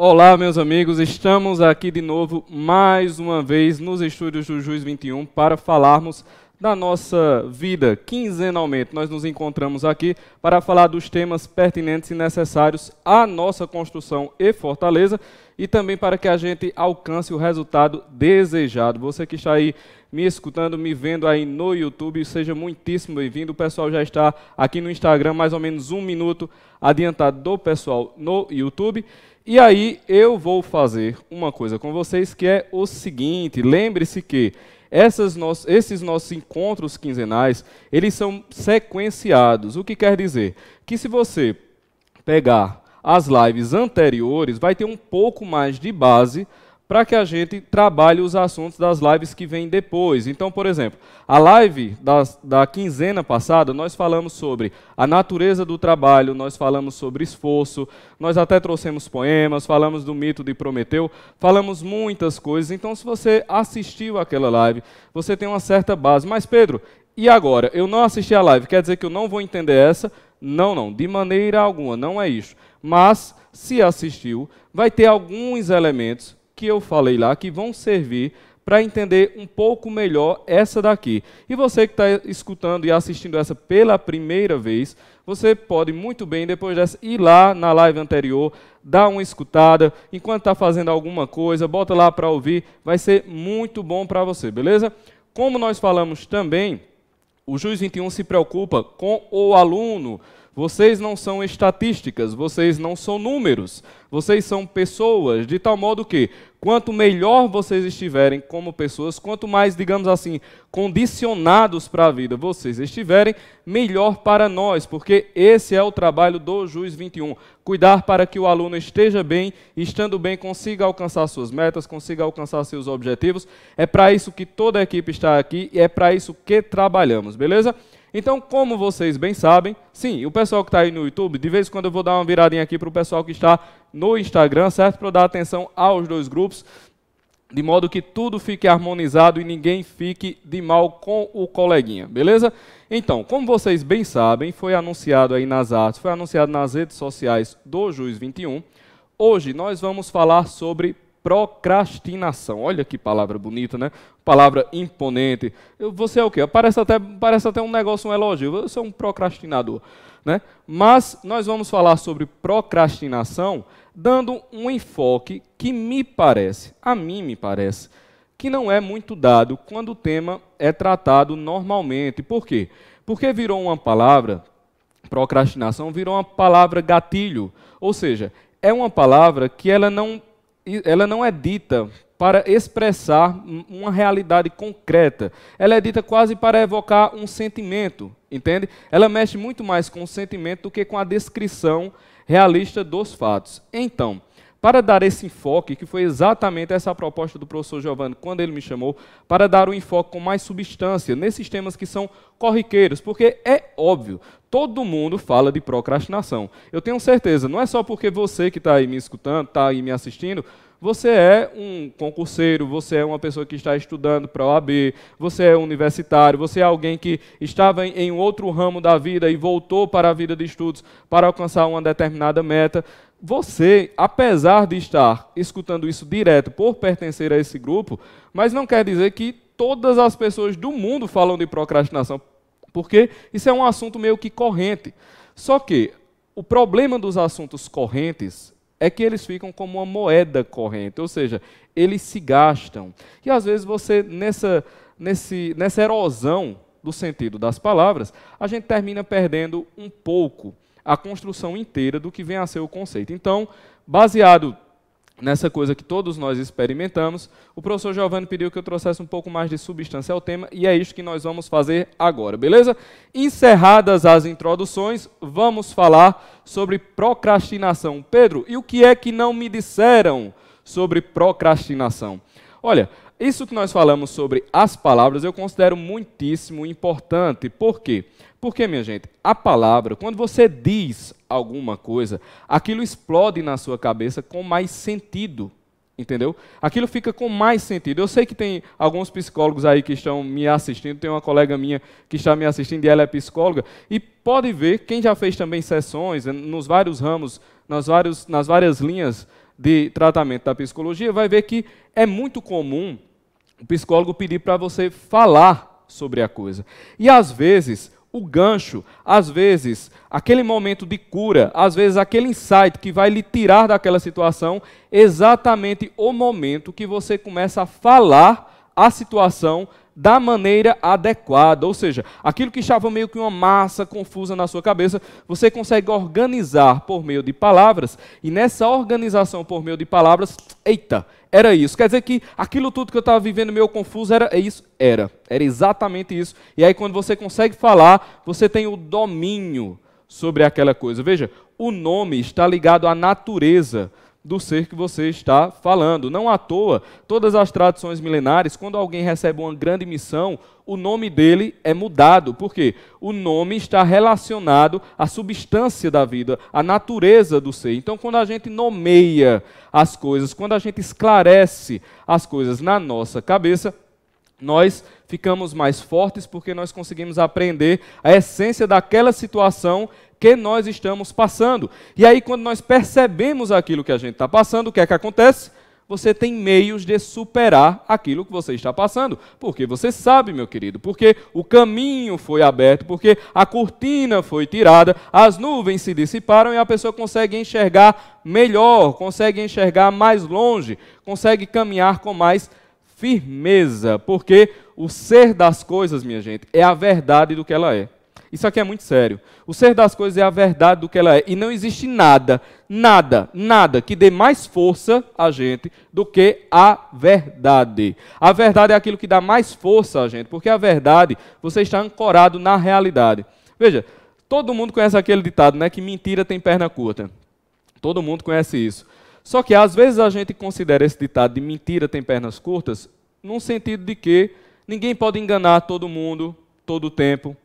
Olá, meus amigos, estamos aqui de novo, mais uma vez, nos estúdios do Juiz 21 para falarmos da nossa vida quinzenalmente. Nós nos encontramos aqui para falar dos temas pertinentes e necessários à nossa construção e fortaleza e também para que a gente alcance o resultado desejado. Você que está aí me escutando, me vendo aí no YouTube, seja muitíssimo bem-vindo. O pessoal já está aqui no Instagram, mais ou menos um minuto adiantado do pessoal no YouTube. E aí eu vou fazer uma coisa com vocês que é o seguinte: lembre-se que no... esses nossos encontros quinzenais eles são sequenciados. O que quer dizer que se você pegar as lives anteriores, vai ter um pouco mais de base para que a gente trabalhe os assuntos das lives que vêm depois. Então, por exemplo, a live da, da quinzena passada, nós falamos sobre a natureza do trabalho, nós falamos sobre esforço, nós até trouxemos poemas, falamos do mito de Prometeu, falamos muitas coisas. Então, se você assistiu aquela live, você tem uma certa base. Mas, Pedro, e agora? Eu não assisti a live, quer dizer que eu não vou entender essa? Não, não, de maneira alguma, não é isso. Mas, se assistiu, vai ter alguns elementos que eu falei lá que vão servir para entender um pouco melhor essa daqui. E você que está escutando e assistindo essa pela primeira vez, você pode muito bem, depois dessa, ir lá na live anterior, dar uma escutada, enquanto está fazendo alguma coisa, bota lá para ouvir, vai ser muito bom para você, beleza? Como nós falamos também, o Juiz 21 se preocupa com o aluno. Vocês não são estatísticas, vocês não são números, vocês são pessoas, de tal modo que quanto melhor vocês estiverem como pessoas, quanto mais, digamos assim, condicionados para a vida vocês estiverem, melhor para nós, porque esse é o trabalho do Juiz 21. Cuidar para que o aluno esteja bem, estando bem, consiga alcançar suas metas, consiga alcançar seus objetivos. É para isso que toda a equipe está aqui e é para isso que trabalhamos, beleza? Então, como vocês bem sabem, sim, o pessoal que está aí no YouTube, de vez em quando eu vou dar uma viradinha aqui para o pessoal que está no Instagram, certo? Para dar atenção aos dois grupos, de modo que tudo fique harmonizado e ninguém fique de mal com o coleguinha, beleza? Então, como vocês bem sabem, foi anunciado aí nas artes, foi anunciado nas redes sociais do Juiz 21. Hoje nós vamos falar sobre procrastinação. Olha que palavra bonita, né? Palavra imponente. você é o quê? Parece até, parece até um negócio, um elogio. Eu sou um procrastinador. Né? Mas nós vamos falar sobre procrastinação dando um enfoque que me parece, a mim me parece, que não é muito dado quando o tema é tratado normalmente. Por quê? Porque virou uma palavra, procrastinação virou uma palavra gatilho, ou seja, é uma palavra que ela não ela não é dita para expressar uma realidade concreta. Ela é dita quase para evocar um sentimento, entende? Ela mexe muito mais com o sentimento do que com a descrição realista dos fatos. Então, para dar esse enfoque, que foi exatamente essa a proposta do professor Giovanni quando ele me chamou, para dar um enfoque com mais substância nesses temas que são corriqueiros, porque é óbvio, todo mundo fala de procrastinação. Eu tenho certeza, não é só porque você que está aí me escutando, está aí me assistindo, você é um concurseiro, você é uma pessoa que está estudando para a OAB, você é universitário, você é alguém que estava em outro ramo da vida e voltou para a vida de estudos para alcançar uma determinada meta. Você, apesar de estar escutando isso direto por pertencer a esse grupo, mas não quer dizer que todas as pessoas do mundo falam de procrastinação, porque isso é um assunto meio que corrente. Só que o problema dos assuntos correntes é que eles ficam como uma moeda corrente, ou seja, eles se gastam. E às vezes você, nessa, nesse, nessa erosão do sentido das palavras, a gente termina perdendo um pouco a construção inteira do que vem a ser o conceito. Então, baseado nessa coisa que todos nós experimentamos, o professor Giovanni pediu que eu trouxesse um pouco mais de substância ao tema e é isso que nós vamos fazer agora, beleza? Encerradas as introduções, vamos falar sobre procrastinação. Pedro, e o que é que não me disseram sobre procrastinação? Olha, isso que nós falamos sobre as palavras eu considero muitíssimo importante. Por quê? Porque, minha gente, a palavra, quando você diz alguma coisa, aquilo explode na sua cabeça com mais sentido. Entendeu? Aquilo fica com mais sentido. Eu sei que tem alguns psicólogos aí que estão me assistindo. Tem uma colega minha que está me assistindo e ela é psicóloga. E pode ver, quem já fez também sessões eh, nos vários ramos, nas, vários, nas várias linhas de tratamento da psicologia, vai ver que é muito comum o psicólogo pedir para você falar sobre a coisa. E às vezes o gancho, às vezes, aquele momento de cura, às vezes, aquele insight que vai lhe tirar daquela situação, exatamente o momento que você começa a falar a situação da maneira adequada. Ou seja, aquilo que estava meio que uma massa confusa na sua cabeça, você consegue organizar por meio de palavras, e nessa organização por meio de palavras, eita, era isso. Quer dizer que aquilo tudo que eu estava vivendo meio confuso era é isso? Era. Era exatamente isso. E aí, quando você consegue falar, você tem o domínio sobre aquela coisa. Veja, o nome está ligado à natureza do ser que você está falando. Não à toa, todas as tradições milenares, quando alguém recebe uma grande missão, o nome dele é mudado. Por quê? O nome está relacionado à substância da vida, à natureza do ser. Então, quando a gente nomeia as coisas, quando a gente esclarece as coisas na nossa cabeça, nós ficamos mais fortes porque nós conseguimos aprender a essência daquela situação que nós estamos passando. E aí, quando nós percebemos aquilo que a gente está passando, o que é que acontece? Você tem meios de superar aquilo que você está passando. Porque você sabe, meu querido, porque o caminho foi aberto, porque a cortina foi tirada, as nuvens se dissiparam e a pessoa consegue enxergar melhor, consegue enxergar mais longe, consegue caminhar com mais firmeza. Porque o ser das coisas, minha gente, é a verdade do que ela é. Isso aqui é muito sério. O ser das coisas é a verdade do que ela é. E não existe nada, nada, nada que dê mais força a gente do que a verdade. A verdade é aquilo que dá mais força a gente, porque a verdade, você está ancorado na realidade. Veja, todo mundo conhece aquele ditado, né? Que mentira tem perna curta. Todo mundo conhece isso. Só que às vezes a gente considera esse ditado de mentira tem pernas curtas, num sentido de que ninguém pode enganar todo mundo, todo o tempo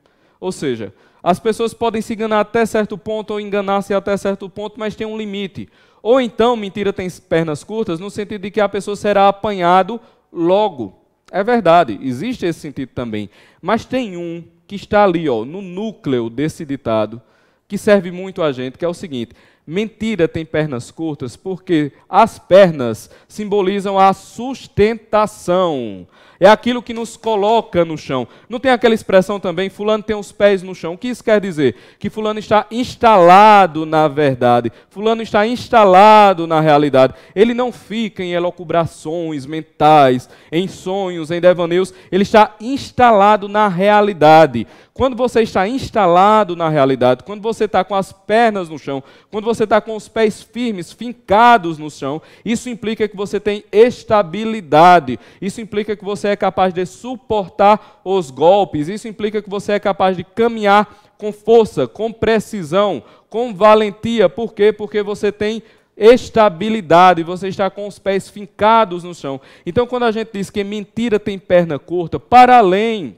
ou seja, as pessoas podem se enganar até certo ponto ou enganar-se até certo ponto, mas tem um limite. Ou então, mentira tem pernas curtas, no sentido de que a pessoa será apanhado logo. É verdade, existe esse sentido também. Mas tem um que está ali, ó, no núcleo desse ditado, que serve muito a gente, que é o seguinte: Mentira tem pernas curtas porque as pernas simbolizam a sustentação. É aquilo que nos coloca no chão. Não tem aquela expressão também, Fulano tem os pés no chão. O que isso quer dizer? Que Fulano está instalado na verdade. Fulano está instalado na realidade. Ele não fica em elocubrações mentais, em sonhos, em devaneios. Ele está instalado na realidade. Quando você está instalado na realidade, quando você está com as pernas no chão, quando você está com os pés firmes, fincados no chão, isso implica que você tem estabilidade, isso implica que você é capaz de suportar os golpes, isso implica que você é capaz de caminhar com força, com precisão, com valentia. Por quê? Porque você tem estabilidade, você está com os pés fincados no chão. Então, quando a gente diz que mentira tem perna curta, para além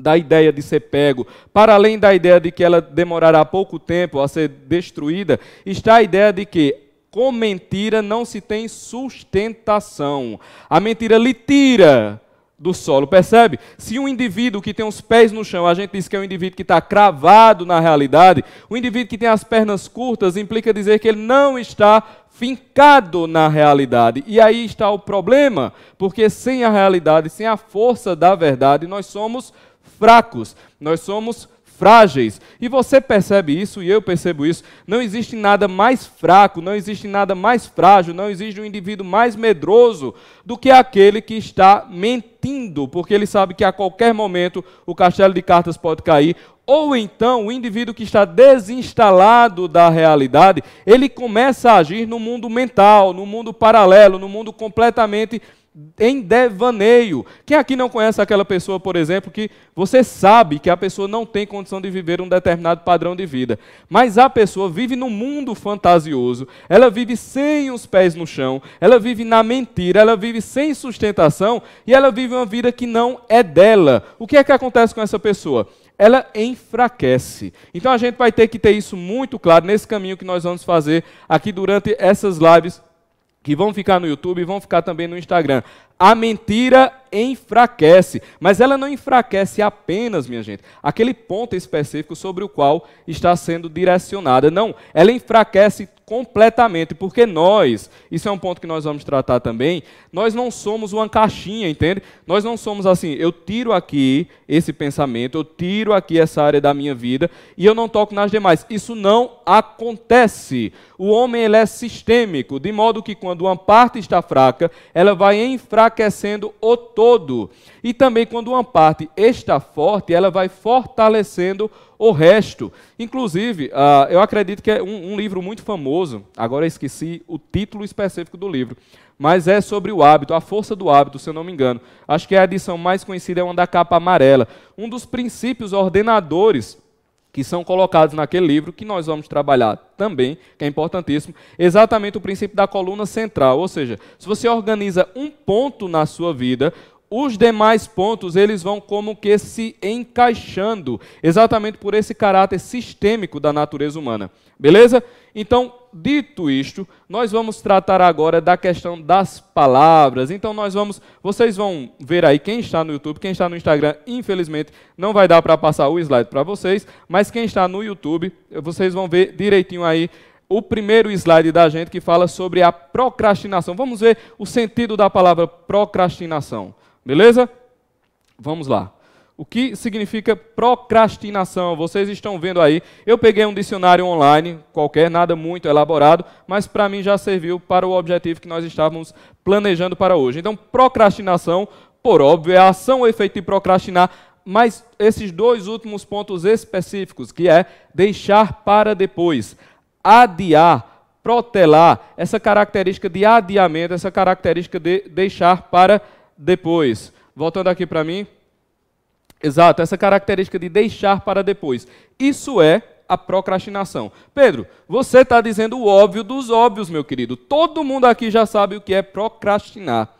da ideia de ser pego, para além da ideia de que ela demorará pouco tempo a ser destruída, está a ideia de que com mentira não se tem sustentação. A mentira lhe tira do solo, percebe? Se um indivíduo que tem os pés no chão, a gente diz que é um indivíduo que está cravado na realidade, o um indivíduo que tem as pernas curtas implica dizer que ele não está fincado na realidade. E aí está o problema, porque sem a realidade, sem a força da verdade, nós somos fracos, nós somos fracos frágeis. E você percebe isso e eu percebo isso. Não existe nada mais fraco, não existe nada mais frágil, não existe um indivíduo mais medroso do que aquele que está mentindo, porque ele sabe que a qualquer momento o castelo de cartas pode cair. Ou então o indivíduo que está desinstalado da realidade, ele começa a agir no mundo mental, no mundo paralelo, no mundo completamente diferente em devaneio. Quem aqui não conhece aquela pessoa, por exemplo, que você sabe que a pessoa não tem condição de viver um determinado padrão de vida, mas a pessoa vive num mundo fantasioso, ela vive sem os pés no chão, ela vive na mentira, ela vive sem sustentação e ela vive uma vida que não é dela. O que é que acontece com essa pessoa? ela enfraquece. Então a gente vai ter que ter isso muito claro nesse caminho que nós vamos fazer aqui durante essas lives que vão ficar no YouTube e vão ficar também no Instagram. A mentira enfraquece, mas ela não enfraquece apenas, minha gente, aquele ponto específico sobre o qual está sendo direcionada. Não, ela enfraquece completamente, porque nós, isso é um ponto que nós vamos tratar também, nós não somos uma caixinha, entende? Nós não somos assim, eu tiro aqui esse pensamento, eu tiro aqui essa área da minha vida e eu não toco nas demais. Isso não acontece. O homem ele é sistêmico, de modo que quando uma parte está fraca, ela vai enfraquecendo o todo. E também quando uma parte está forte, ela vai fortalecendo o o resto. Inclusive, uh, eu acredito que é um, um, livro muito famoso, agora esqueci o título específico do livro, mas é sobre o hábito, a força do hábito, se eu não me engano. Acho que a edição mais conhecida é uma da capa amarela. Um dos princípios ordenadores que são colocados naquele livro, que nós vamos trabalhar também, que é importantíssimo, exatamente o princípio da coluna central. Ou seja, se você organiza um ponto na sua vida, os demais pontos eles vão como que se encaixando, exatamente por esse caráter sistêmico da natureza humana. Beleza? Então, dito isto, nós vamos tratar agora da questão das palavras. Então nós vamos, vocês vão ver aí quem está no YouTube, quem está no Instagram, infelizmente não vai dar para passar o slide para vocês, mas quem está no YouTube, vocês vão ver direitinho aí o primeiro slide da gente que fala sobre a procrastinação. Vamos ver o sentido da palavra procrastinação. Beleza? Vamos lá. O que significa procrastinação? Vocês estão vendo aí. Eu peguei um dicionário online, qualquer, nada muito elaborado, mas para mim já serviu para o objetivo que nós estávamos planejando para hoje. Então, procrastinação, por óbvio, é a ação ou efeito de procrastinar, mas esses dois últimos pontos específicos, que é deixar para depois, adiar, protelar, essa característica de adiamento, essa característica de deixar para depois depois. Voltando aqui para mim. Exato, essa característica de deixar para depois. Isso é a procrastinação. Pedro, você está dizendo o óbvio dos óbvios, meu querido. Todo mundo aqui já sabe o que é procrastinar.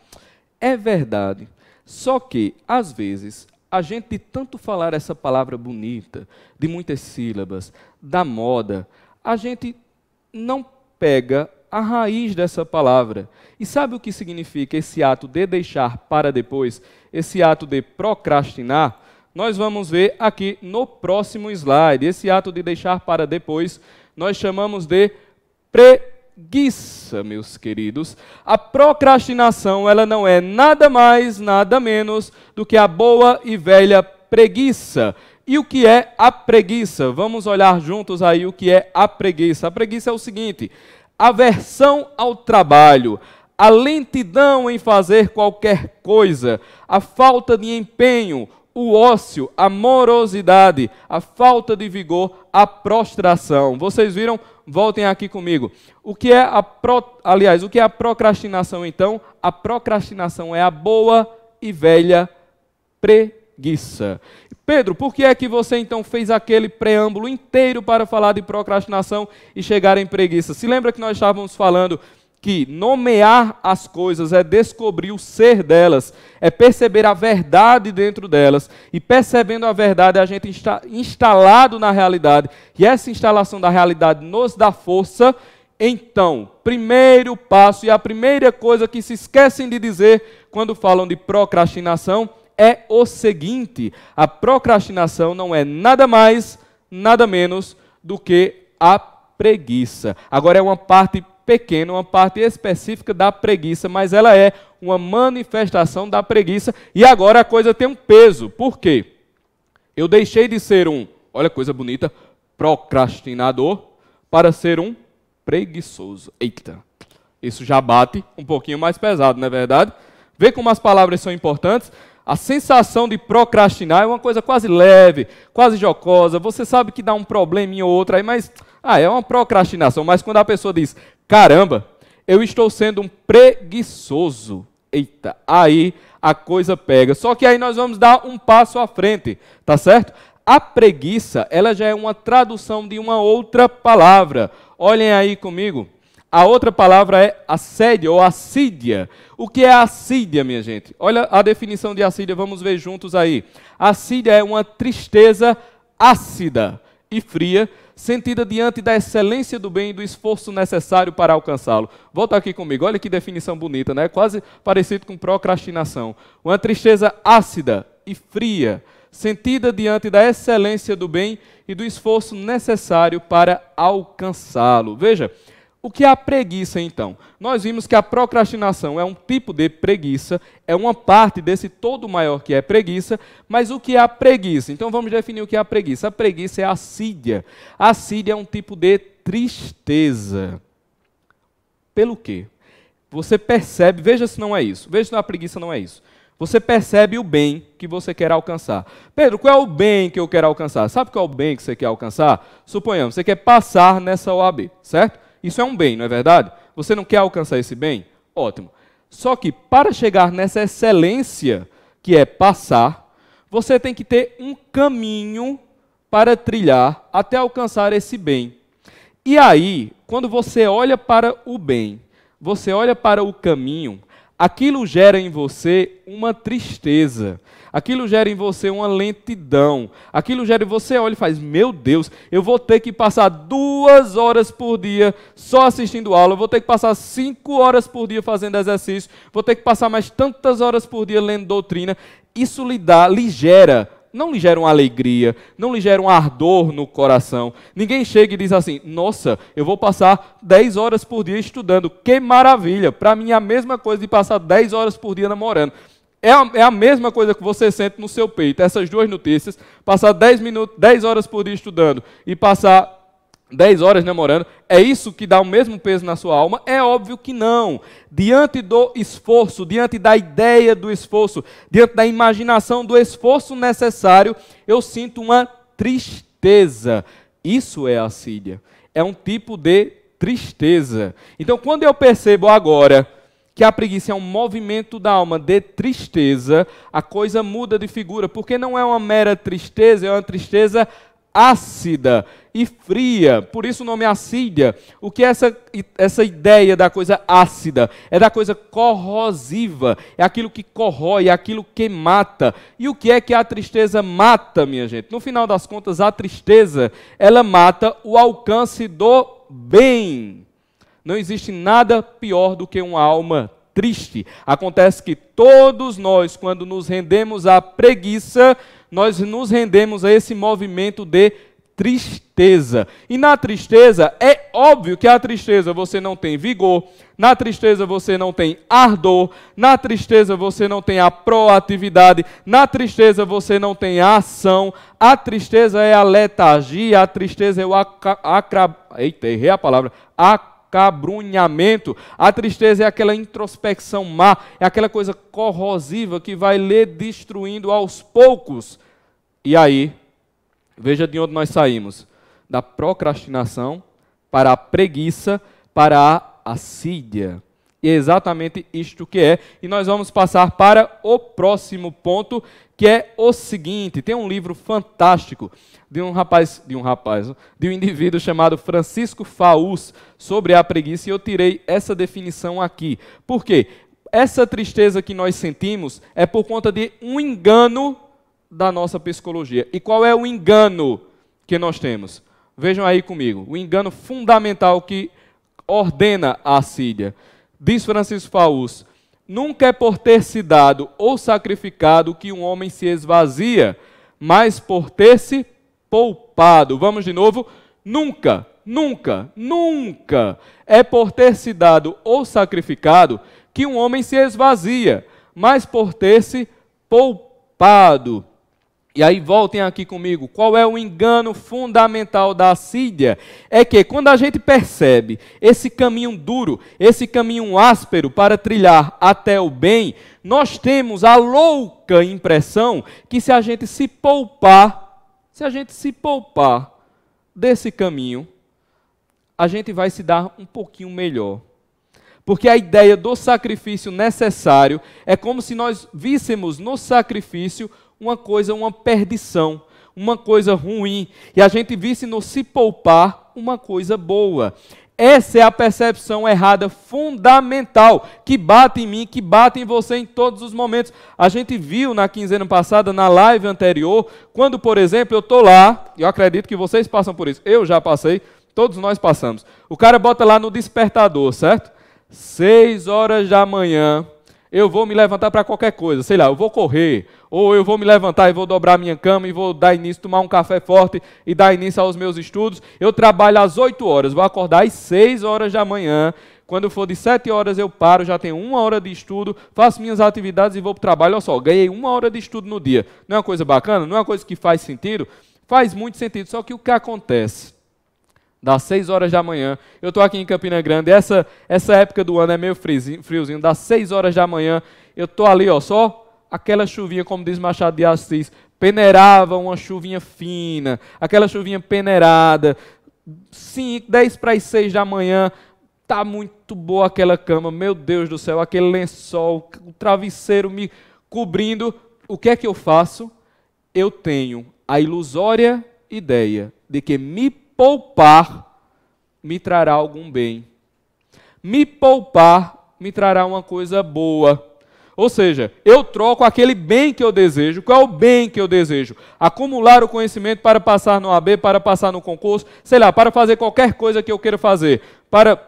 É verdade. Só que, às vezes, a gente de tanto falar essa palavra bonita, de muitas sílabas, da moda, a gente não pega a raiz dessa palavra. E sabe o que significa esse ato de deixar para depois, esse ato de procrastinar? Nós vamos ver aqui no próximo slide. Esse ato de deixar para depois, nós chamamos de preguiça, meus queridos. A procrastinação, ela não é nada mais, nada menos do que a boa e velha preguiça. E o que é a preguiça? Vamos olhar juntos aí o que é a preguiça. A preguiça é o seguinte: aversão ao trabalho, a lentidão em fazer qualquer coisa, a falta de empenho, o ócio, a morosidade, a falta de vigor, a prostração. Vocês viram? Voltem aqui comigo. O que é a pro... aliás, o que é a procrastinação então? A procrastinação é a boa e velha pre preguiça. Pedro, por que é que você então fez aquele preâmbulo inteiro para falar de procrastinação e chegar em preguiça? Se lembra que nós estávamos falando que nomear as coisas é descobrir o ser delas, é perceber a verdade dentro delas, e percebendo a verdade, a gente está instalado na realidade, e essa instalação da realidade nos dá força. Então, primeiro passo e a primeira coisa que se esquecem de dizer quando falam de procrastinação é o seguinte: a procrastinação não é nada mais, nada menos do que a preguiça. Agora é uma parte pequena, uma parte específica da preguiça, mas ela é uma manifestação da preguiça e agora a coisa tem um peso. Por quê? Eu deixei de ser um, olha coisa bonita, procrastinador para ser um preguiçoso. Eita. Isso já bate um pouquinho mais pesado, não é verdade? Vê como as palavras são importantes. A sensação de procrastinar é uma coisa quase leve, quase jocosa. Você sabe que dá um probleminha ou outro aí, mas ah, é uma procrastinação. Mas quando a pessoa diz: "Caramba, eu estou sendo um preguiçoso". Eita, aí a coisa pega. Só que aí nós vamos dar um passo à frente, tá certo? A preguiça, ela já é uma tradução de uma outra palavra. Olhem aí comigo a outra palavra é assédio ou assídia. O que é assídia, minha gente? Olha a definição de assídia, vamos ver juntos aí. Assídia é uma tristeza ácida e fria, sentida diante da excelência do bem e do esforço necessário para alcançá-lo. Volta aqui comigo, olha que definição bonita, né? Quase parecido com procrastinação. Uma tristeza ácida e fria, sentida diante da excelência do bem e do esforço necessário para alcançá-lo. Veja, o que é a preguiça, então? Nós vimos que a procrastinação é um tipo de preguiça, é uma parte desse todo maior que é preguiça, mas o que é a preguiça? Então vamos definir o que é a preguiça. A preguiça é a assídia. A assídia é um tipo de tristeza. Pelo quê? Você percebe, veja se não é isso, veja se é a preguiça não é isso. Você percebe o bem que você quer alcançar. Pedro, qual é o bem que eu quero alcançar? Sabe qual é o bem que você quer alcançar? Suponhamos, você quer passar nessa OAB, certo? Isso é um bem, não é verdade? Você não quer alcançar esse bem? Ótimo. Só que para chegar nessa excelência, que é passar, você tem que ter um caminho para trilhar até alcançar esse bem. E aí, quando você olha para o bem, você olha para o caminho, aquilo gera em você uma tristeza. Aquilo gera em você uma lentidão. Aquilo gera em você, olha e faz: Meu Deus, eu vou ter que passar duas horas por dia só assistindo aula, eu vou ter que passar cinco horas por dia fazendo exercício, vou ter que passar mais tantas horas por dia lendo doutrina. Isso lhe dá, lhe gera não lhe gera uma alegria, não lhe gera um ardor no coração. Ninguém chega e diz assim: Nossa, eu vou passar 10 horas por dia estudando, que maravilha! Para mim é a mesma coisa de passar 10 horas por dia namorando. É a, é a, mesma coisa que você sente no seu peito. Essas duas notícias, passar 10, minutos, 10 horas por dia estudando e passar 10 horas namorando, é isso que dá o mesmo peso na sua alma? É óbvio que não. Diante do esforço, diante da ideia do esforço, diante da imaginação do esforço necessário, eu sinto uma tristeza. Isso é assídia. É um tipo de tristeza. Então, quando eu percebo agora que a preguiça é um movimento da alma de tristeza, a coisa muda de figura, porque não é uma mera tristeza, é uma tristeza ácida e fria, por isso o nome acídia. O que é essa, essa ideia da coisa ácida? É da coisa corrosiva, é aquilo que corrói, é aquilo que mata. E o que é que a tristeza mata, minha gente? No final das contas, a tristeza, ela mata o alcance do bem. Não existe nada pior do que uma alma triste. Acontece que todos nós, quando nos rendemos à preguiça, nós nos rendemos a esse movimento de tristeza. E na tristeza, é óbvio que a tristeza você não tem vigor, na tristeza você não tem ardor, na tristeza você não tem a proatividade, na tristeza você não tem a ação, a tristeza é a letargia, a tristeza é o acra... Eita, errei a palavra. A acabrunhamento. A tristeza é aquela introspecção má, é aquela coisa corrosiva que vai lhe destruindo aos poucos. E aí, veja de onde nós saímos: da procrastinação para a preguiça, para a assídia. E é exatamente isto que é. E nós vamos passar para o próximo ponto, que é o seguinte: tem um livro fantástico de um rapaz, de um rapaz, de um indivíduo chamado Francisco Faús sobre a preguiça, e eu tirei essa definição aqui. Por quê? Essa tristeza que nós sentimos é por conta de um engano da nossa psicologia. E qual é o engano que nós temos? Vejam aí comigo, o engano fundamental que ordena a Síria. Diz Francisco Faús, Nunca é por ter se dado ou sacrificado que um homem se esvazia, mas por ter se poupado. Vamos de novo. Nunca, nunca, nunca é por ter se dado ou sacrificado que um homem se esvazia, mas por ter se poupado. E aí voltem aqui comigo. Qual é o engano fundamental da assídia? É que quando a gente percebe esse caminho duro, esse caminho áspero para trilhar até o bem, nós temos a louca impressão que se a gente se poupar, se a gente se poupar desse caminho, a gente vai se dar um pouquinho melhor. Porque a ideia do sacrifício necessário é como se nós víssemos no sacrifício uma coisa, uma perdição, uma coisa ruim, e a gente visse no se poupar uma coisa boa. Essa é a percepção errada fundamental que bate em mim, que bate em você em todos os momentos. A gente viu na quinzena passada, na live anterior, quando, por exemplo, eu estou lá, eu acredito que vocês passam por isso, eu já passei, todos nós passamos. O cara bota lá no despertador, certo? Seis horas da manhã, eu vou me levantar para qualquer coisa, sei lá, eu vou correr, ou eu vou me levantar e vou dobrar minha cama e vou dar início, tomar um café forte e dar início aos meus estudos. Eu trabalho às 8 horas, vou acordar às 6 horas da manhã. Quando for de 7 horas eu paro, já tenho uma hora de estudo, faço minhas atividades e vou para o trabalho. Olha só, ganhei uma hora de estudo no dia. Não é uma coisa bacana? Não é uma coisa que faz sentido? Faz muito sentido, só que o que acontece? das 6 horas da manhã. Eu estou aqui em Campina Grande, essa, essa época do ano é meio friozinho, friozinho das 6 horas da manhã. Eu estou ali, ó, só aquela chuvinha, como diz Machado de Assis, peneirava uma chuvinha fina, aquela chuvinha peneirada. 5, 10 para as 6 da manhã, tá muito boa aquela cama, meu Deus do céu, aquele lençol, o travesseiro me cobrindo. O que é que eu faço? Eu tenho a ilusória ideia de que me poupar me trará algum bem. Me poupar me trará uma coisa boa. Ou seja, eu troco aquele bem que eu desejo. Qual é o bem que eu desejo? Acumular o conhecimento para passar no AB, para passar no concurso, sei lá, para fazer qualquer coisa que eu queira fazer, para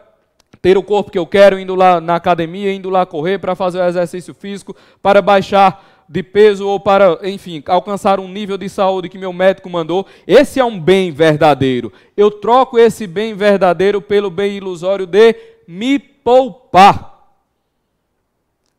ter o corpo que eu quero, indo lá na academia, indo lá correr, para fazer o exercício físico, para baixar de peso ou para, enfim, alcançar um nível de saúde que meu médico mandou. Esse é um bem verdadeiro. Eu troco esse bem verdadeiro pelo bem ilusório de me poupar.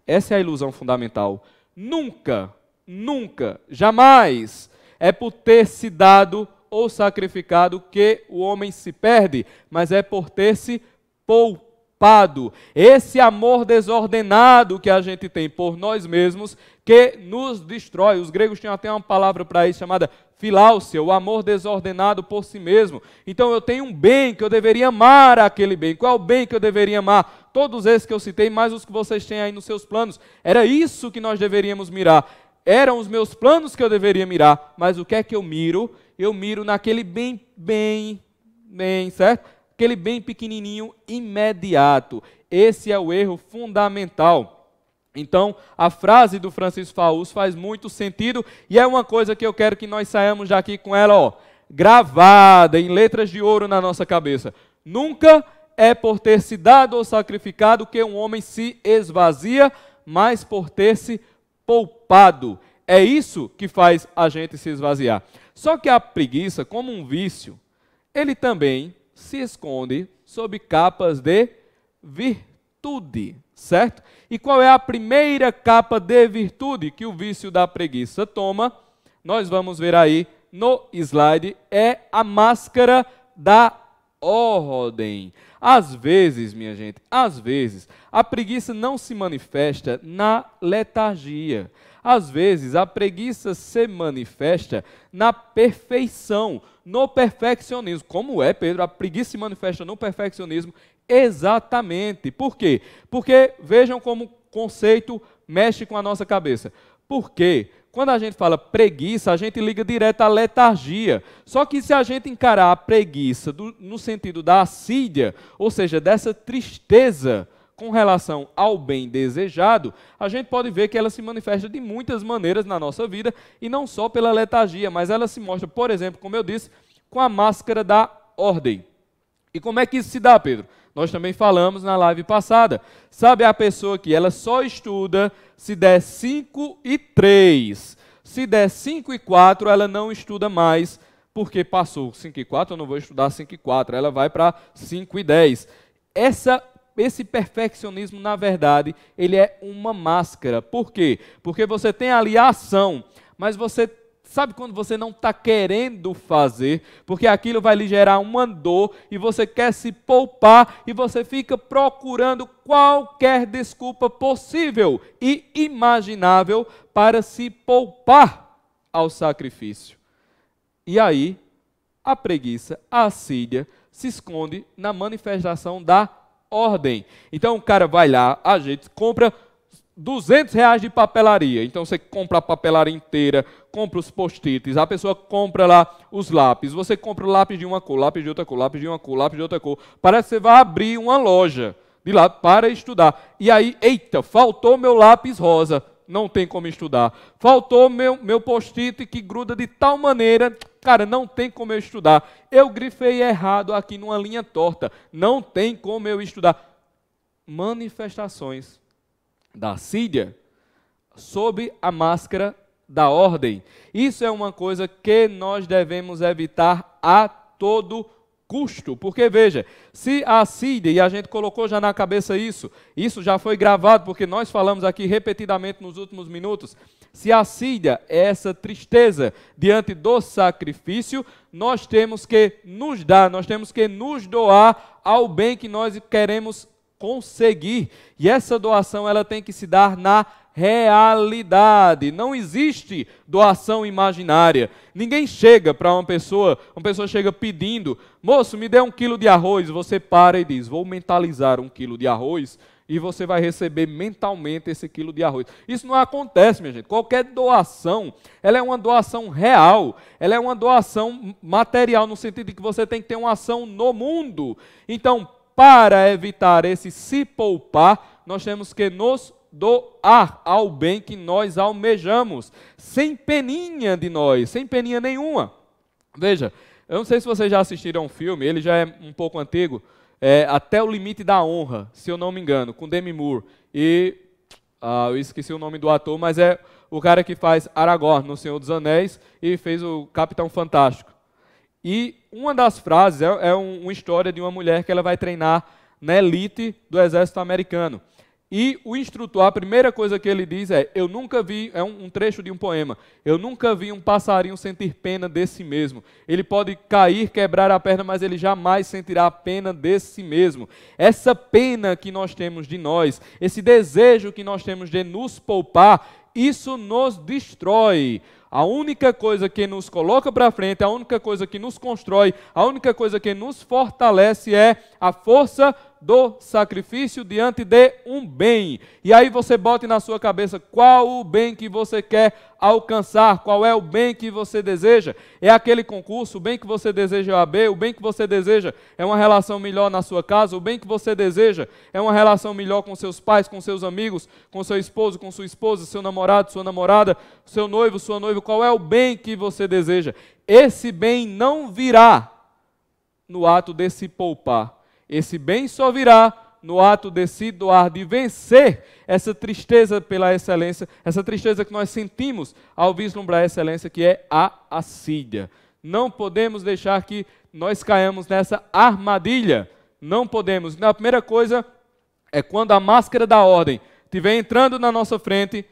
Essa é a ilusão fundamental. Nunca, nunca, jamais é por ter se dado ou sacrificado que o homem se perde, mas é por ter se poupado deturpado, esse amor desordenado que a gente tem por nós mesmos, que nos destrói. Os gregos tinham até uma palavra para isso chamada filáusia, o amor desordenado por si mesmo. Então eu tenho um bem que eu deveria amar aquele bem. Qual é o bem que eu deveria amar? Todos esses que eu citei, mais os que vocês têm aí nos seus planos. Era isso que nós deveríamos mirar. Eram os meus planos que eu deveria mirar, mas o que é que eu miro? Eu miro naquele bem, bem, bem, certo? aquele bem pequenininho imediato. Esse é o erro fundamental. Então, a frase do Francisco Faús faz muito sentido e é uma coisa que eu quero que nós saímos já aqui com ela, ó, gravada em letras de ouro na nossa cabeça. Nunca é por ter se dado ou sacrificado que um homem se esvazia, mas por ter se poupado. É isso que faz a gente se esvaziar. Só que a preguiça, como um vício, ele também se esconde sob capas de virtude, certo? E qual é a primeira capa de virtude que o vício da preguiça toma? Nós vamos ver aí no slide, é a máscara da ordem. Às vezes, minha gente, às vezes, a preguiça não se manifesta na letargia. Às vezes, a preguiça se manifesta na perfeição, no perfeccionismo. Como é, Pedro? A preguiça se manifesta no perfeccionismo exatamente. Por quê? Porque vejam como o conceito mexe com a nossa cabeça. Por quê? Quando a gente fala preguiça, a gente liga direto à letargia. Só que se a gente encarar a preguiça do, no sentido da assídia, ou seja, dessa tristeza, com relação ao bem desejado, a gente pode ver que ela se manifesta de muitas maneiras na nossa vida, e não só pela letargia, mas ela se mostra, por exemplo, como eu disse, com a máscara da ordem. E como é que isso se dá, Pedro? Nós também falamos na live passada. Sabe a pessoa que ela só estuda se der 5 e 3. Se der 5 e 4, ela não estuda mais, porque passou 5 e 4, eu não vou estudar 5 e 4. Ela vai para 5 e 10. Essa esse perfeccionismo, na verdade, ele é uma máscara. Por quê? Porque você tem ali a ação, mas você Sabe quando você não está querendo fazer, porque aquilo vai lhe gerar uma dor e você quer se poupar e você fica procurando qualquer desculpa possível e imaginável para se poupar ao sacrifício. E aí, a preguiça, a assídia, se esconde na manifestação da ordem. Então o cara vai lá, a gente compra 200 reais de papelaria. Então você compra a papelaria inteira, compra os post-its, a pessoa compra lá os lápis. Você compra o lápis de uma cor, lápis de outra cor, lápis de uma cor, lápis de outra cor. Parece que você vai abrir uma loja de lá para estudar. E aí, eita, faltou meu lápis rosa não tem como estudar. Faltou meu, meu post-it que gruda de tal maneira, cara, não tem como eu estudar. Eu grifei errado aqui numa linha torta, não tem como eu estudar. Manifestações da Síria sob a máscara da ordem. Isso é uma coisa que nós devemos evitar a todo custo, porque veja, se a Síria, e a gente colocou já na cabeça isso, isso já foi gravado porque nós falamos aqui repetidamente nos últimos minutos, se a Síria é essa tristeza diante do sacrifício, nós temos que nos dar, nós temos que nos doar ao bem que nós queremos conseguir. E essa doação ela tem que se dar na realidade. Não existe doação imaginária. Ninguém chega para uma pessoa, uma pessoa chega pedindo, moço, me dê um quilo de arroz. Você para e diz, vou mentalizar um quilo de arroz e você vai receber mentalmente esse quilo de arroz. Isso não acontece, minha gente. Qualquer doação, ela é uma doação real, ela é uma doação material, no sentido de que você tem que ter uma ação no mundo. Então, para evitar esse se poupar, nós temos que nos doar ao bem que nós almejamos, sem peninha de nós, sem peninha nenhuma. Veja, eu não sei se vocês já assistiram a um filme, ele já é um pouco antigo, é, Até o Limite da Honra, se eu não me engano, com Demi Moore. E ah, eu esqueci o nome do ator, mas é o cara que faz Aragorn no Senhor dos Anéis e fez o Capitão Fantástico. E uma das frases é, é um, uma história de uma mulher que ela vai treinar na elite do exército americano. E o instrutor, a primeira coisa que ele diz é: Eu nunca vi, é um, um, trecho de um poema, eu nunca vi um passarinho sentir pena de si mesmo. Ele pode cair, quebrar a perna, mas ele jamais sentirá a pena de si mesmo. Essa pena que nós temos de nós, esse desejo que nós temos de nos poupar, isso nos destrói. A única coisa que nos coloca para frente, a única coisa que nos constrói, a única coisa que nos fortalece é a força do sacrifício diante de um bem. E aí você bote na sua cabeça qual o bem que você quer alcançar, qual é o bem que você deseja. É aquele concurso, o bem que você deseja é o AB, o bem que você deseja é uma relação melhor na sua casa, o bem que você deseja é uma relação melhor com seus pais, com seus amigos, com seu esposo, com sua esposa, seu namorado, sua namorada, seu noivo, sua noiva, qual é o bem que você deseja? Esse bem não virá no ato de se poupar esse bem só virá no ato de se doar, de vencer essa tristeza pela excelência, essa tristeza que nós sentimos ao vislumbrar a excelência, que é a assídia. Não podemos deixar que nós caiamos nessa armadilha. Não podemos. Então, a primeira coisa é quando a máscara da ordem estiver entrando na nossa frente,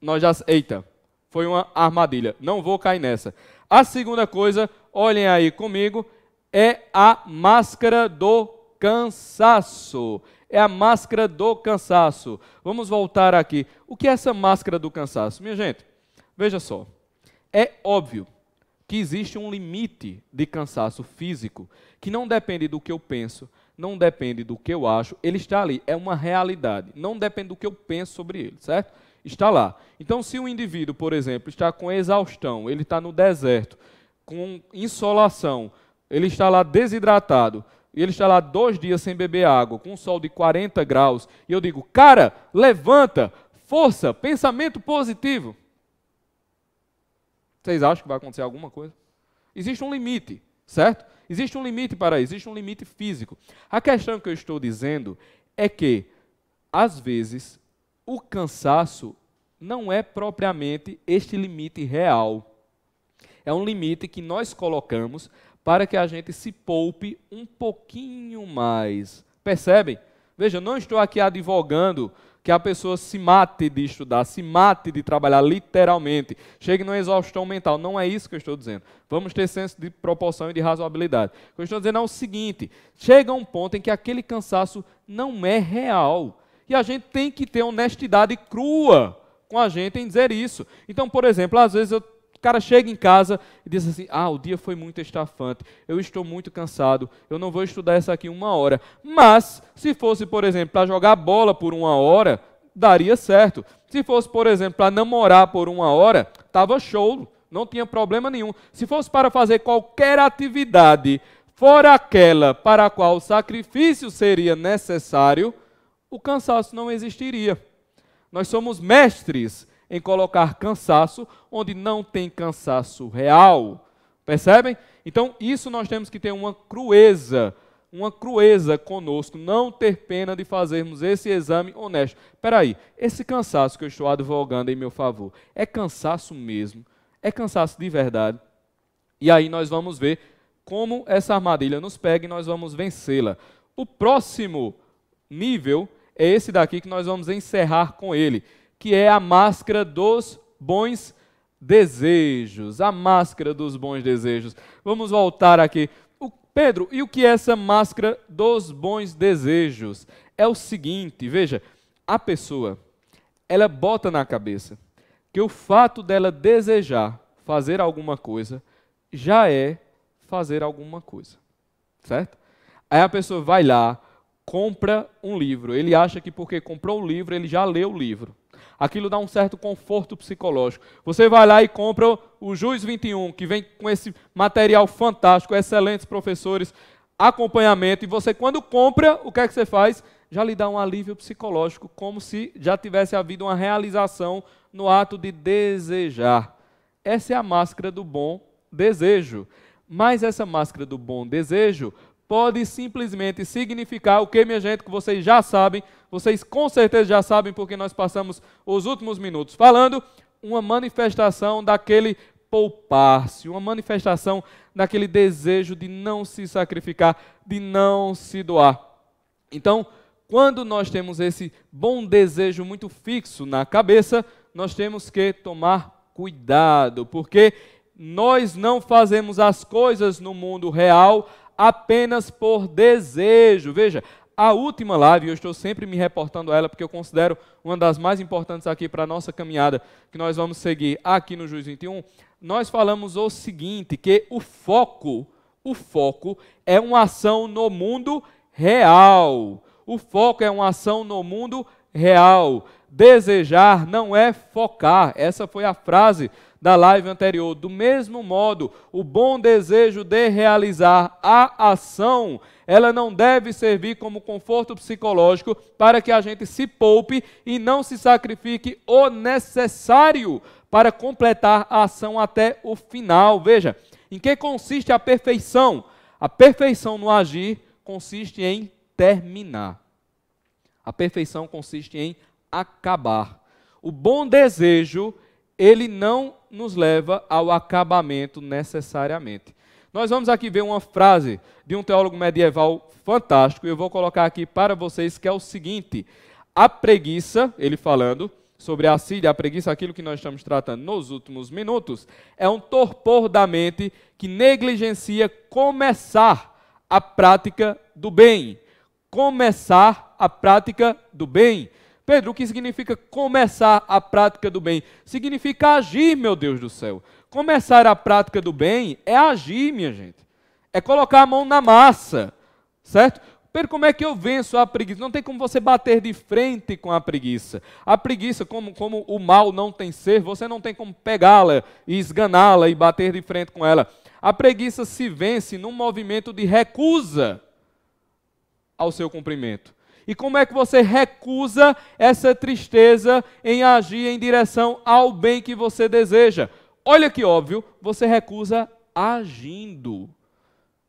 nós já. Eita, foi uma armadilha. Não vou cair nessa. A segunda coisa, olhem aí comigo, é a máscara do cansaço. É a máscara do cansaço. Vamos voltar aqui. O que é essa máscara do cansaço? Minha gente, veja só. É óbvio que existe um limite de cansaço físico que não depende do que eu penso, não depende do que eu acho, ele está ali, é uma realidade, não depende do que eu penso sobre ele, certo? Está lá. Então, se um indivíduo, por exemplo, está com exaustão, ele está no deserto, com insolação, ele está lá desidratado, e ele está lá dois dias sem beber água, com um sol de 40 graus, e eu digo, cara, levanta, força, pensamento positivo. Vocês acham que vai acontecer alguma coisa? Existe um limite, certo? Existe um limite para isso, existe um limite físico. A questão que eu estou dizendo é que, às vezes, o cansaço não é propriamente este limite real. É um limite que nós colocamos para que a gente se poupe um pouquinho mais. Percebem? Veja, não estou aqui advogando que a pessoa se mate de estudar, se mate de trabalhar, literalmente. Chegue numa exaustão mental. Não é isso que eu estou dizendo. Vamos ter senso de proporção e de razoabilidade. O que eu estou dizendo é o seguinte: chega um ponto em que aquele cansaço não é real. E a gente tem que ter honestidade crua com a gente em dizer isso. Então, por exemplo, às vezes eu cara chega em casa e diz assim: Ah, o dia foi muito estafante, eu estou muito cansado, eu não vou estudar essa aqui uma hora. Mas, se fosse, por exemplo, para jogar bola por uma hora, daria certo. Se fosse, por exemplo, para namorar por uma hora, estava show, não tinha problema nenhum. Se fosse para fazer qualquer atividade, fora aquela para a qual o sacrifício seria necessário, o cansaço não existiria. Nós somos mestres em colocar cansaço onde não tem cansaço real. Percebem? Então, isso nós temos que ter uma crueza, uma crueza conosco, não ter pena de fazermos esse exame honesto. Espera aí, esse cansaço que eu estou advogando em meu favor, é cansaço mesmo? É cansaço de verdade? E aí nós vamos ver como essa armadilha nos pega e nós vamos vencê-la. O próximo nível é esse daqui que nós vamos encerrar com ele, que é a máscara dos bons desejos. A máscara dos bons desejos. Vamos voltar aqui. O Pedro, e o que é essa máscara dos bons desejos? É o seguinte, veja, a pessoa ela bota na cabeça que o fato dela desejar fazer alguma coisa já é fazer alguma coisa, certo? Aí a pessoa vai lá, compra um livro. Ele acha que porque comprou o livro, ele já leu o livro. Aquilo dá um certo conforto psicológico. Você vai lá e compra o Juiz 21, que vem com esse material fantástico, excelentes professores, acompanhamento, e você, quando compra, o que é que você faz? Já lhe dá um alívio psicológico, como se já tivesse havido uma realização no ato de desejar. Essa é a máscara do bom desejo. Mas essa máscara do bom desejo pode simplesmente significar o que, minha gente, que vocês já sabem, vocês com certeza já sabem, porque nós passamos os últimos minutos falando, uma manifestação daquele poupar-se, uma manifestação daquele desejo de não se sacrificar, de não se doar. Então, quando nós temos esse bom desejo muito fixo na cabeça, nós temos que tomar cuidado, porque nós não fazemos as coisas no mundo real apenas por desejo. Veja, a última live, eu estou sempre me reportando a ela, porque eu considero uma das mais importantes aqui para a nossa caminhada que nós vamos seguir aqui no Juiz 21. Nós falamos o seguinte: que o foco, o foco é uma ação no mundo real. O foco é uma ação no mundo real desejar não é focar. Essa foi a frase da live anterior. Do mesmo modo, o bom desejo de realizar a ação, ela não deve servir como conforto psicológico para que a gente se poupe e não se sacrifique o necessário para completar a ação até o final. Veja, em que consiste a perfeição? A perfeição no agir consiste em terminar. A perfeição consiste em acabar. O bom desejo, ele não nos leva ao acabamento necessariamente. Nós vamos aqui ver uma frase de um teólogo medieval fantástico, e eu vou colocar aqui para vocês, que é o seguinte: a preguiça, ele falando sobre a síria, a preguiça, aquilo que nós estamos tratando nos últimos minutos, é um torpor da mente que negligencia começar a prática do bem. Começar a prática do bem. Pedro, o que significa começar a prática do bem? Significa agir, meu Deus do céu. Começar a prática do bem é agir, minha gente. É colocar a mão na massa, certo? Pedro, como é que eu venço a preguiça? Não tem como você bater de frente com a preguiça. A preguiça, como, como o mal não tem ser, você não tem como pegá-la e esganá-la e bater de frente com ela. A preguiça se vence num movimento de recusa ao seu cumprimento. E como é que você recusa essa tristeza em agir em direção ao bem que você deseja? Olha que óbvio, você recusa agindo.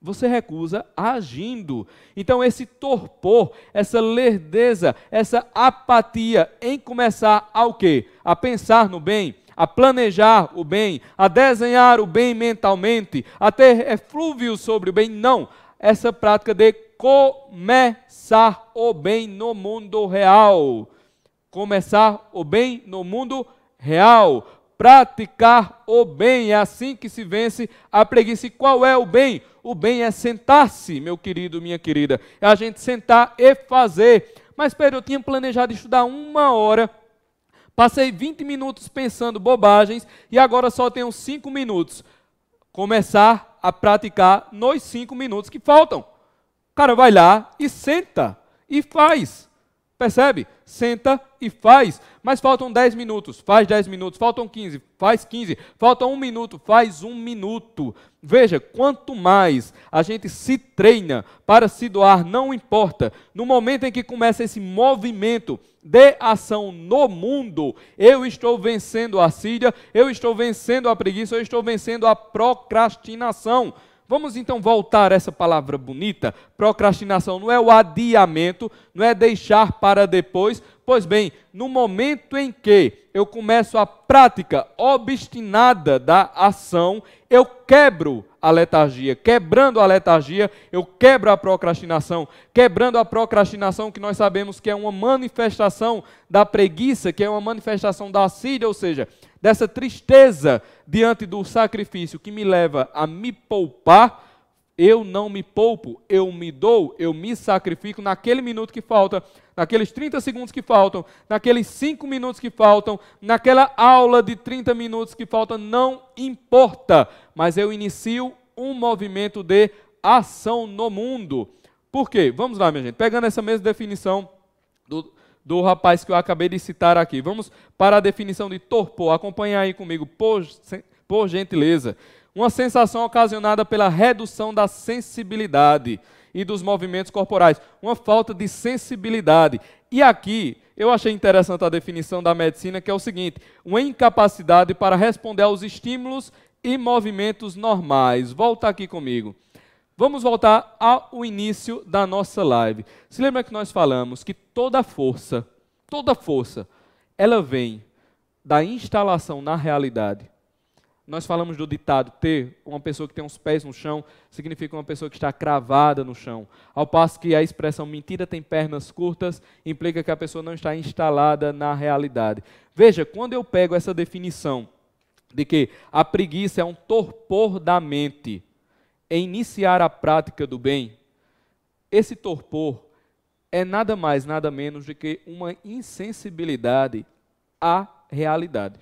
Você recusa agindo. Então, esse torpor, essa lerdeza, essa apatia em começar ao quê? A pensar no bem, a planejar o bem, a desenhar o bem mentalmente, a ter eflúvio sobre o bem. Não. Essa prática de começar o bem no mundo real. Começar o bem no mundo real. Praticar o bem é assim que se vence a preguiça. E qual é o bem? O bem é sentar-se, meu querido, minha querida. É a gente sentar e fazer. Mas, Pedro, eu tinha planejado estudar uma hora. Passei 20 minutos pensando bobagens e agora só tenho 5 minutos. Começar a praticar nos 5 minutos que faltam cara vai lá e senta e faz. Percebe? Senta e faz. Mas faltam 10 minutos, faz 10 minutos. Faltam 15, faz 15. Falta um minuto, faz um minuto. Veja, quanto mais a gente se treina para se doar, não importa. No momento em que começa esse movimento de ação no mundo, eu estou vencendo a síria, eu estou vencendo a preguiça, eu estou vencendo a procrastinação. Vamos então voltar a essa palavra bonita. Procrastinação não é o adiamento, não é deixar para depois. Pois bem, no momento em que eu começo a prática obstinada da ação, eu quebro a letargia. Quebrando a letargia, eu quebro a procrastinação. Quebrando a procrastinação, que nós sabemos que é uma manifestação da preguiça, que é uma manifestação da assídia, ou seja, dessa tristeza diante do sacrifício que me leva a me poupar eu não me poupo, eu me dou, eu me sacrifico naquele minuto que falta, naqueles 30 segundos que faltam, naqueles 5 minutos que faltam, naquela aula de 30 minutos que falta, não importa, mas eu inicio um movimento de ação no mundo. Por quê? Vamos lá, minha gente, pegando essa mesma definição do, do rapaz que eu acabei de citar aqui, vamos para a definição de torpor, acompanha aí comigo, por, por gentileza uma sensação ocasionada pela redução da sensibilidade e dos movimentos corporais, uma falta de sensibilidade. E aqui eu achei interessante a definição da medicina, que é o seguinte: uma incapacidade para responder aos estímulos e movimentos normais. Volta aqui comigo. Vamos voltar ao início da nossa live. Se lembra que nós falamos que toda força, toda força, ela vem da instalação na realidade nós falamos do ditado: ter uma pessoa que tem os pés no chão significa uma pessoa que está cravada no chão. Ao passo que a expressão mentira tem pernas curtas implica que a pessoa não está instalada na realidade. Veja, quando eu pego essa definição de que a preguiça é um torpor da mente em iniciar a prática do bem, esse torpor é nada mais, nada menos do que uma insensibilidade à realidade.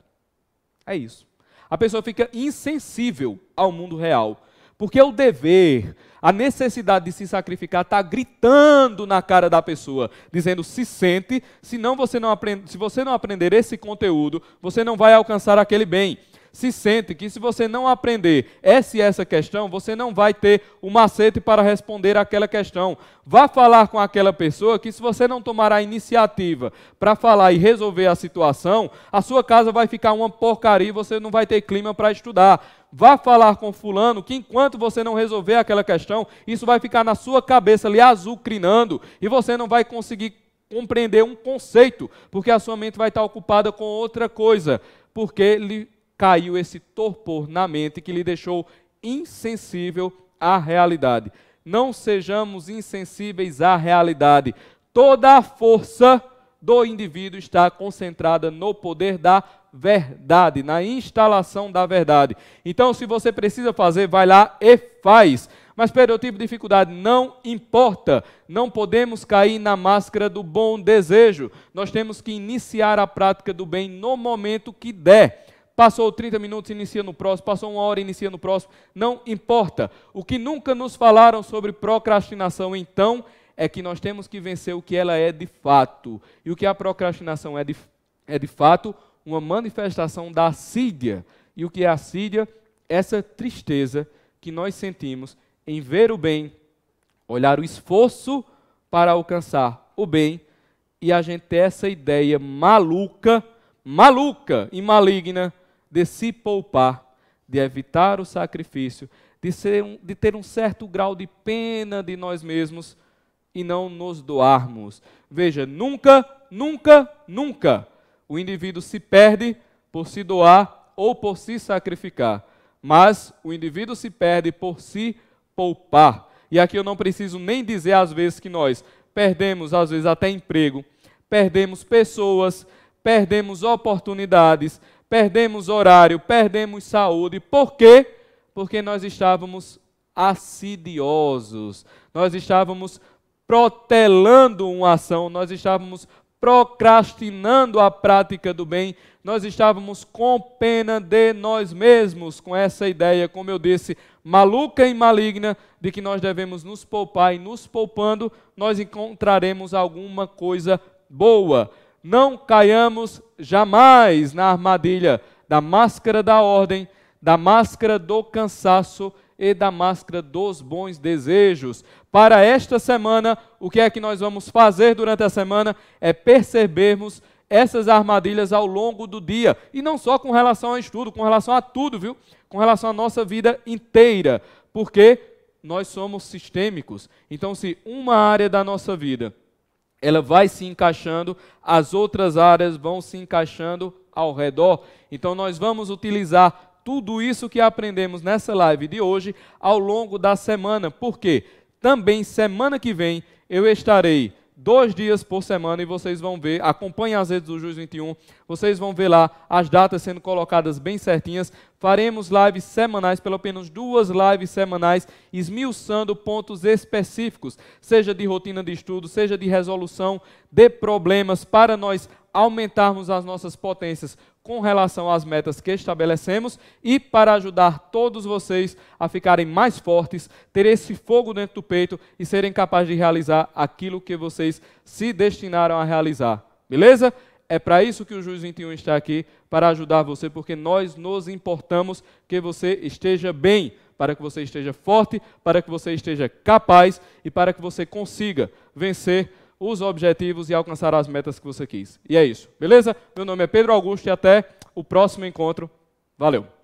É isso a pessoa fica insensível ao mundo real. Porque o dever, a necessidade de se sacrificar está gritando na cara da pessoa, dizendo: se sente, senão você não aprende, se você não aprender esse conteúdo, você não vai alcançar aquele bem se sente que se você não aprender essa e essa questão, você não vai ter o macete para responder aquela questão. Vá falar com aquela pessoa que se você não tomar a iniciativa para falar e resolver a situação, a sua casa vai ficar uma porcaria e você não vai ter clima para estudar. Vá falar com fulano que enquanto você não resolver aquela questão, isso vai ficar na sua cabeça ali azucrinando e você não vai conseguir compreender um conceito, porque a sua mente vai estar ocupada com outra coisa, porque lhe caiu esse torpor na mente que lhe deixou insensível à realidade. Não sejamos insensíveis à realidade. Toda a força do indivíduo está concentrada no poder da verdade, na instalação da verdade. Então, se você precisa fazer, vai lá e faz. Mas, Pedro, eu tive dificuldade. Não importa. Não podemos cair na máscara do bom desejo. Nós temos que iniciar a prática do bem no momento que der. Passou 30 minutos, inicia no próximo. Passou uma hora, inicia no próximo. Não importa. O que nunca nos falaram sobre procrastinação, então, é que nós temos que vencer o que ela é de fato. E o que a procrastinação é de, é de fato uma manifestação da assídia. E o que é assídia? Essa tristeza que nós sentimos em ver o bem, olhar o esforço para alcançar o bem e a gente ter essa ideia maluca, maluca e maligna de se poupar, de evitar o sacrifício, de, ser um, de ter um certo grau de pena de nós mesmos e não nos doarmos. Veja, nunca, nunca, nunca o indivíduo se perde por se doar ou por se sacrificar, mas o indivíduo se perde por se poupar. E aqui eu não preciso nem dizer às vezes que nós perdemos, às vezes, até emprego, perdemos pessoas, perdemos oportunidades, perdemos horário, perdemos saúde. Por quê? Porque nós estávamos assidiosos, nós estávamos protelando uma ação, nós estávamos procrastinando a prática do bem, nós estávamos com pena de nós mesmos, com essa ideia, como eu disse, maluca e maligna, de que nós devemos nos poupar e nos poupando, nós encontraremos alguma coisa boa. Não caiamos jamais na armadilha da máscara da ordem, da máscara do cansaço e da máscara dos bons desejos. Para esta semana, o que é que nós vamos fazer durante a semana é percebermos essas armadilhas ao longo do dia, e não só com relação ao estudo, com relação a tudo, viu? Com relação à nossa vida inteira, porque nós somos sistêmicos. Então, se uma área da nossa vida ela vai se encaixando, as outras áreas vão se encaixando ao redor. Então nós vamos utilizar tudo isso que aprendemos nessa live de hoje ao longo da semana, porque também semana que vem eu estarei dois dias por semana e vocês vão ver, acompanhem as redes do Juiz 21, vocês vão ver lá as datas sendo colocadas bem certinhas. Faremos lives semanais, pelo menos duas lives semanais, esmiuçando pontos específicos, seja de rotina de estudo, seja de resolução de problemas, para nós aumentarmos as nossas potências com relação às metas que estabelecemos e para ajudar todos vocês a ficarem mais fortes, ter esse fogo dentro do peito e serem capazes de realizar aquilo que vocês se destinaram a realizar. Beleza? É para isso que o Juiz 21 está aqui, para ajudar você, porque nós nos importamos que você esteja bem, para que você esteja forte, para que você esteja capaz e para que você consiga vencer os objetivos e alcançar as metas que você quis. E é isso, beleza? Meu nome é Pedro Augusto e até o próximo encontro. Valeu!